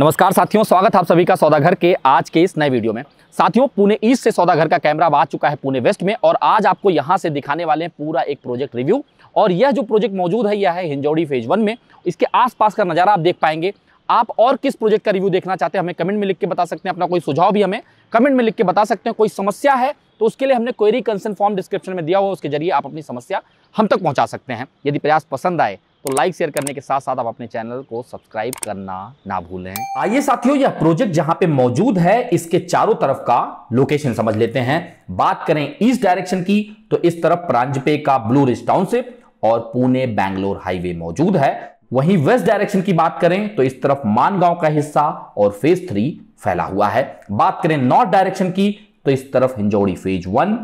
नमस्कार साथियों स्वागत है आप सभी का सौदाघर के आज के इस नए वीडियो में साथियों पुणे ईस्ट से सौदाघर का कैमरा आ चुका है पुणे वेस्ट में और आज आपको यहां से दिखाने वाले हैं पूरा एक प्रोजेक्ट रिव्यू और यह जो प्रोजेक्ट मौजूद है यह है हिंजौड़ी फेज वन में इसके आसपास का नज़ारा आप देख पाएंगे आप और किस प्रोजेक्ट का रिव्यू देखना चाहते हैं हमें कमेंट में लिख के बता सकते हैं अपना कोई सुझाव भी हमें कमेंट में लिख के बता सकते हैं कोई समस्या है तो उसके लिए हमने क्वेरी कंसर्न फॉर्म डिस्क्रिप्शन में दिया हुआ उसके जरिए आप अपनी समस्या हम तक पहुँचा सकते हैं यदि प्रयास पसंद आए तो लाइक शेयर करने के साथ साथ आप अपने चैनल को सब्सक्राइब करना ना भूलें आइए साथियों यह प्रोजेक्ट जहां पे मौजूद है इसके चारों तरफ का लोकेशन समझ लेते हैं बात करें ईस्ट डायरेक्शन की तो इस तरफ प्रांजपे का ब्लू रिज टाउनशिप और पुणे बैंगलोर हाईवे मौजूद है वहीं वेस्ट डायरेक्शन की बात करें तो इस तरफ मानगांव का हिस्सा और फेज थ्री फैला हुआ है बात करें नॉर्थ डायरेक्शन की तो इस तरफ हिंजोड़ी फेज वन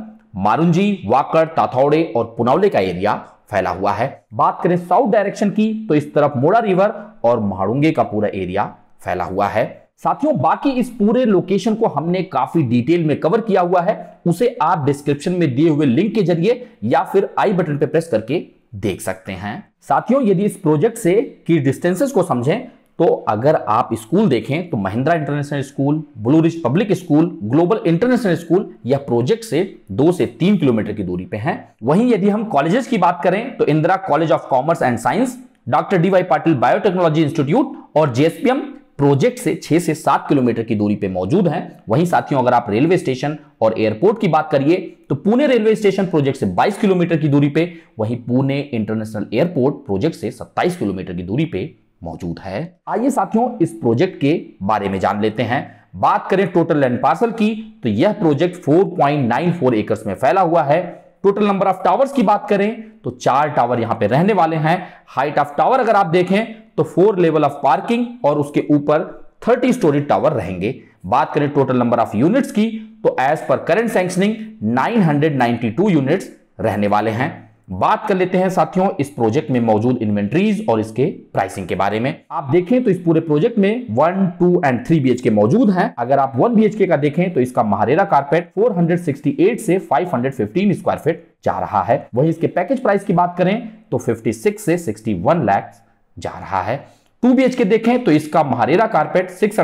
मारुंजी वाकड़ ताथौड़े और पुनौले का एरिया फैला हुआ है बात करें साउथ डायरेक्शन की तो इस तरफ मोड़ा रिवर और महाड़ुंगे का पूरा एरिया फैला हुआ है साथियों बाकी इस पूरे लोकेशन को हमने काफी डिटेल में कवर किया हुआ है उसे आप डिस्क्रिप्शन में दिए हुए लिंक के जरिए या फिर आई बटन पर प्रेस करके देख सकते हैं साथियों यदि इस प्रोजेक्ट से की डिस्टेंसेस को समझें तो अगर आप स्कूल देखें तो Mahindra international school blue ridge public school global international school यह प्रोजेक्ट से दो से तीन किलोमीटर की दूरी पे है वहीं यदि हम कॉलेजेस की बात करें तो Indira college of commerce and science doctor D Y Patil biotechnology institute और जेएसपीएम प्रोजेक्ट से छह से सात किलोमीटर की दूरी पर मौजूद है वहीं साथियों अगर आप रेलवे स्टेशन और एयरपोर्ट की बात करिए तो पुणे रेलवे स्टेशन प्रोजेक्ट से 22 किलोमीटर की दूरी पे वहीं पुणे इंटरनेशनल एयरपोर्ट प्रोजेक्ट से 27 किलोमीटर की दूरी पे मौजूद है आइए साथियों इस प्रोजेक्ट के बारे में जान लेते हैं बात करें टोटल लैंड पार्सल की तो यह प्रोजेक्ट 4.94 एकर्स में फैला हुआ है टोटल नंबर ऑफ टावर्स की बात करें तो चार टावर यहां पे रहने वाले हैं हाइट ऑफ टावर अगर आप देखें तो फोर लेवल ऑफ पार्किंग और उसके ऊपर थर्टी स्टोरी टावर रहेंगे बात करें टोटल नंबर ऑफ यूनिट्स की तो as per current sanctioning 992 units रहने वाले हैं बात कर लेते हैं साथियों इस प्रोजेक्ट में मौजूद इन्वेंट्रीज और इसके प्राइसिंग के बारे में आप देखें तो इस पूरे प्रोजेक्ट में one two and three B K मौजूद हैं अगर आप वन बी का देखें तो इसका महारेरा कारपेट 468 से 515 स्क्वायर फीट जा रहा है वहीं इसके पैकेज प्राइस की बात करें तो 56 से 61 लाख जा रहा है टू बी के देखें तो इसका महारेरा कारपेट सिक्स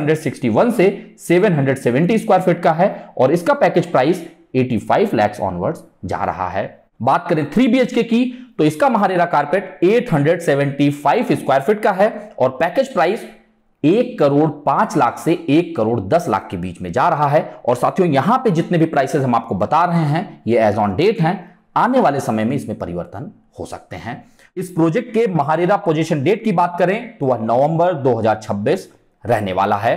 से सेवन स्क्वायर फीट का है और इसका package price eighty five onwards जा रहा है बात करें थ्री के की तो इसका महारेरा कारपेट 875 स्क्वायर फीट का है और पैकेज प्राइस एक करोड़ पांच लाख से एक करोड़ दस लाख के बीच में जा रहा है और साथियों यहां पे जितने भी प्राइसेस हम आपको बता रहे हैं ये एज ऑन डेट हैं आने वाले समय में इसमें परिवर्तन हो सकते हैं इस प्रोजेक्ट के महारेरा पोजिशन डेट की बात करें तो वह नवंबर दो रहने वाला है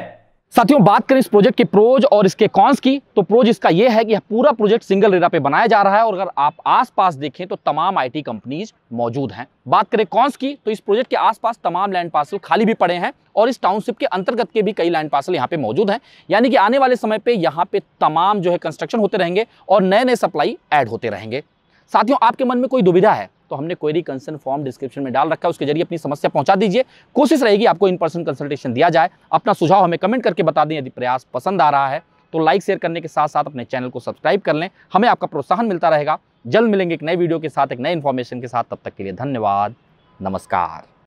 साथियों बात करें इस प्रोजेक्ट के प्रोज और इसके कॉन्स की तो प्रोज इसका यह है कि यह पूरा प्रोजेक्ट सिंगल रेरा पे बनाया जा रहा है और अगर आप आसपास देखें तो तमाम आईटी कंपनीज मौजूद हैं बात करें कॉन्स की तो इस प्रोजेक्ट के आसपास तमाम लैंड पार्सल खाली भी पड़े हैं और इस टाउनशिप के अंतर्गत के भी कई लैंड पार्सल यहाँ पे मौजूद हैं यानी कि आने वाले समय पर यहाँ पे तमाम जो है कंस्ट्रक्शन होते रहेंगे और नए नए सप्लाई ऐड होते रहेंगे साथियों आपके मन में कोई दुविधा है तो हमने क्वेरी कंसर्न फॉर्म डिस्क्रिप्शन में डाल रखा है उसके जरिए अपनी समस्या पहुंचा दीजिए कोशिश रहेगी आपको इन पर्सन कंसल्टेशन दिया जाए अपना सुझाव हमें कमेंट करके बता दें यदि प्रयास पसंद आ रहा है तो लाइक शेयर करने के साथ साथ अपने चैनल को सब्सक्राइब कर लें हमें आपका प्रोत्साहन मिलता रहेगा जल्द मिलेंगे एक नए वीडियो के साथ एक नए इन्फॉर्मेशन के साथ तब तक के लिए धन्यवाद नमस्कार